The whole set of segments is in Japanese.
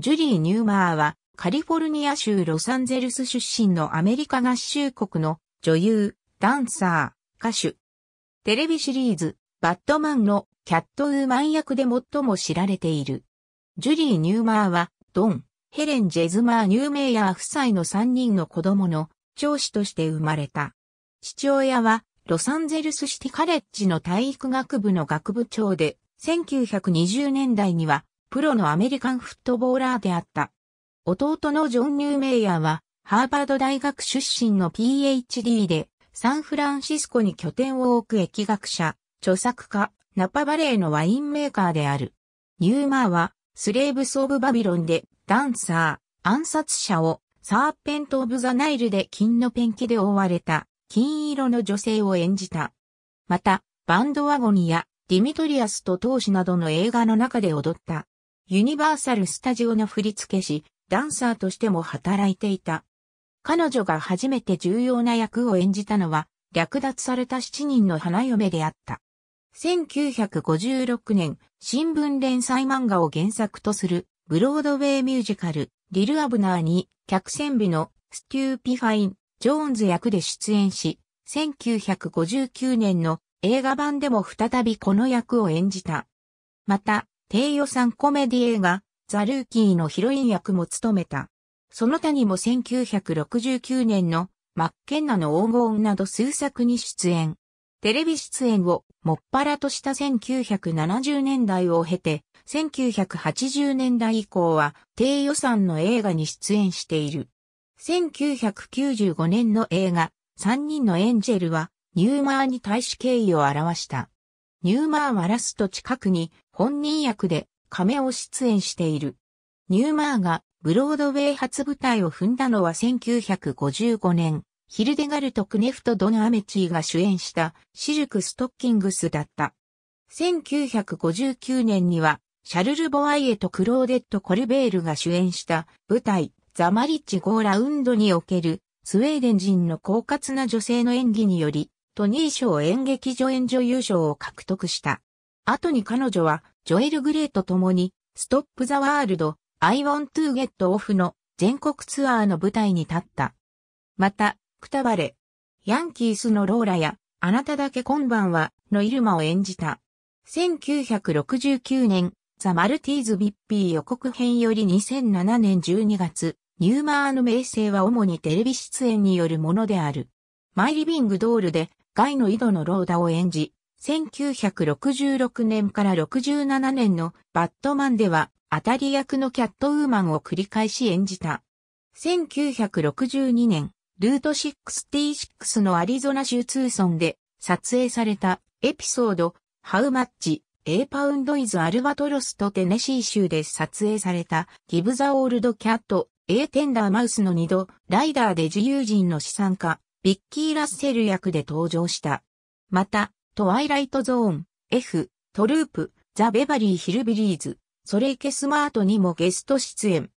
ジュリー・ニューマーは、カリフォルニア州ロサンゼルス出身のアメリカ合衆国の女優、ダンサー、歌手。テレビシリーズ、バットマンのキャットウーマン役で最も知られている。ジュリー・ニューマーは、ドン、ヘレン・ジェズマー・ニューメイヤー夫妻の3人の子供の長子として生まれた。父親は、ロサンゼルスシティカレッジの体育学部の学部長で、1920年代にはプロのアメリカンフットボーラーであった。弟のジョン・ニューメイヤーは、ハーバード大学出身の PhD で、サンフランシスコに拠点を置く疫学者、著作家、ナパバレーのワインメーカーである。ニューマーは、スレーブス・オブ・バビロンで、ダンサー、暗殺者を、サーペント・オブ・ザ・ナイルで金のペンキで覆われた、金色の女性を演じた。また、バンドワゴニや、ディミトリアスと闘志などの映画の中で踊った。ユニバーサル・スタジオの振付師、ダンサーとしても働いていた。彼女が初めて重要な役を演じたのは、略奪された7人の花嫁であった。1956年、新聞連載漫画を原作とする、ブロードウェイミュージカル、リル・アブナーに、客船美の、ステューピファイン、ジョーンズ役で出演し、1959年の映画版でも再びこの役を演じた。また、低予算コメディ映画、ザ・ルーキーのヒロイン役も務めた。その他にも1969年のマッケンナの黄金など数作に出演。テレビ出演をもっぱらとした1970年代を経て、1980年代以降は低予算の映画に出演している。1995年の映画、3人のエンジェルは、ニューマーに対し敬意を表した。ニューマーワラスと近くに本人役で亀を出演している。ニューマーがブロードウェイ初舞台を踏んだのは1955年、ヒルデガルト・クネフト・ドナ・アメチーが主演したシルク・ストッキングスだった。1959年には、シャルル・ボワイエとクローデット・コルベールが主演した舞台、ザ・マリッジ・ゴーラウンドにおけるスウェーデン人の狡猾な女性の演技により、トニー賞演劇助演女優賞を獲得した。後に彼女は、ジョエル・グレーと共に、ストップ・ザ・ワールド、アイ・ワン・トゥ・ゲット・オフの全国ツアーの舞台に立った。また、くたばれ、ヤンキースのローラや、あなただけ今晩は、のイルマを演じた。1969年、ザ・マルティーズ・ビッピー予告編より2007年12月、ニューマーの名声は主にテレビ出演によるものである。マイリビングドールでガイの井戸のローダを演じ、1966年から67年のバットマンでは当たり役のキャットウーマンを繰り返し演じた。1962年、ルート66のアリゾナ州ツーソンで撮影されたエピソード、ハウマッチ、エーパウンドイズ・アルバトロスとテネシー州で撮影されたギブ・ザ・オールド・キャット、エーテンダー・マウスの2度、ライダーで自由人の資産家、ビッキー・ラッセル役で登場した。また、トワイライト・ゾーン、F、トループ、ザ・ベバリー・ヒルビリーズ、ソレイケ・スマートにもゲスト出演。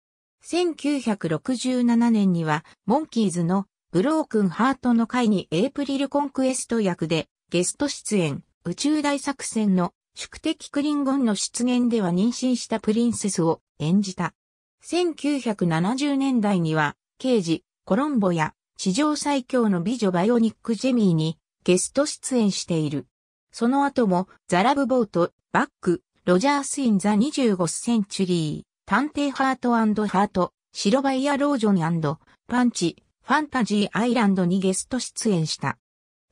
1967年には、モンキーズのブロークン・ハートの会にエイプリル・コンクエスト役でゲスト出演、宇宙大作戦の宿敵クリンゴンの出現では妊娠したプリンセスを演じた。1970年代には、刑事、コロンボや史上最強の美女バイオニックジェミーにゲスト出演している。その後もザラブボート、バック、ロジャース・イン・ザ・25センチュリー、探偵ハートハート、白バイア・ロージョンパンチ、ファンタジー・アイランドにゲスト出演した。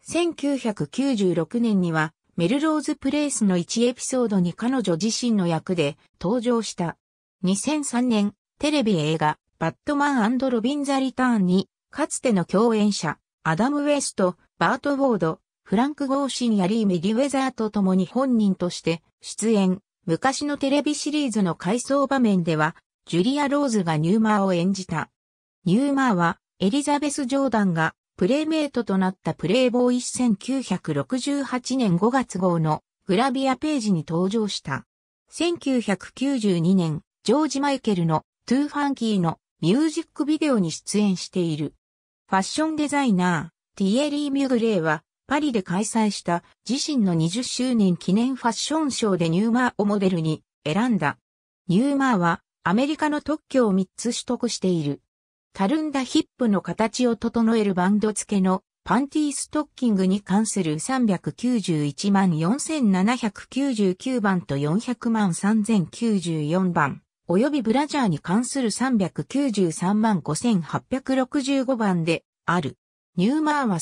1996年にはメルローズ・プレイスの1エピソードに彼女自身の役で登場した。2003年、テレビ映画、バットマンロビン・ザ・リターンにかつての共演者、アダム・ウェスト、バート・ウォード、フランク・ゴーシンやリー・メディウェザーと共に本人として出演、昔のテレビシリーズの回想場面では、ジュリア・ローズがニューマーを演じた。ニューマーは、エリザベス・ジョーダンが、プレイメイトとなったプレイボーイ1968年5月号のグラビアページに登場した。1992年、ジョージ・マイケルのトゥーファンキーのミュージックビデオに出演している。ファッションデザイナー、ティエリー・ミュグレーは、パリで開催した自身の20周年記念ファッションショーでニューマーをモデルに選んだ。ニューマーはアメリカの特許を3つ取得している。たるんだヒップの形を整えるバンド付けのパンティーストッキングに関する391万4799番と400万3094番。及びブラジャーに関する393万5865番である。ニューマーは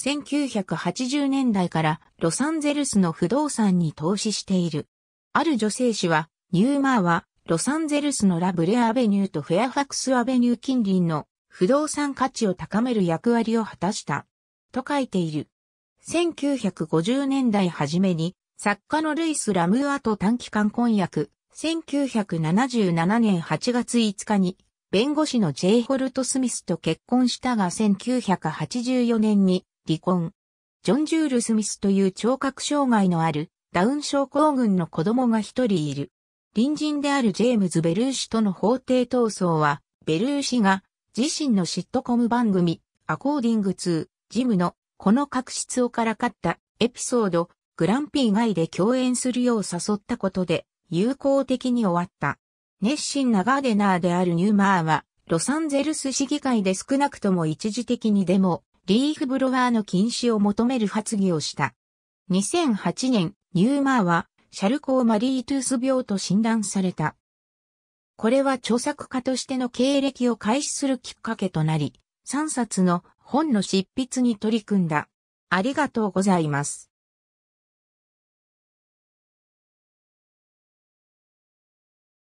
1980年代からロサンゼルスの不動産に投資している。ある女性誌は、ニューマーはロサンゼルスのラブレアベニューとフェアファクスアベニュー近隣の不動産価値を高める役割を果たした。と書いている。1950年代初めに作家のルイス・ラムーアと短期間婚約、1977年8月5日に、弁護士の J. ホルト・スミスと結婚したが1984年に離婚。ジョン・ジュール・スミスという聴覚障害のあるダウン症候群の子供が一人いる。隣人であるジェームズ・ベルーシとの法廷闘争は、ベルーシが自身のシットコム番組、アコーディング2、ジムのこの確執をからかったエピソード、グランピー外で共演するよう誘ったことで友好的に終わった。熱心なガーデナーであるニューマーは、ロサンゼルス市議会で少なくとも一時的にでも、リーフブロワーの禁止を求める発議をした。2008年、ニューマーは、シャルコー・マリートゥース病と診断された。これは著作家としての経歴を開始するきっかけとなり、3冊の本の執筆に取り組んだ。ありがとうございます。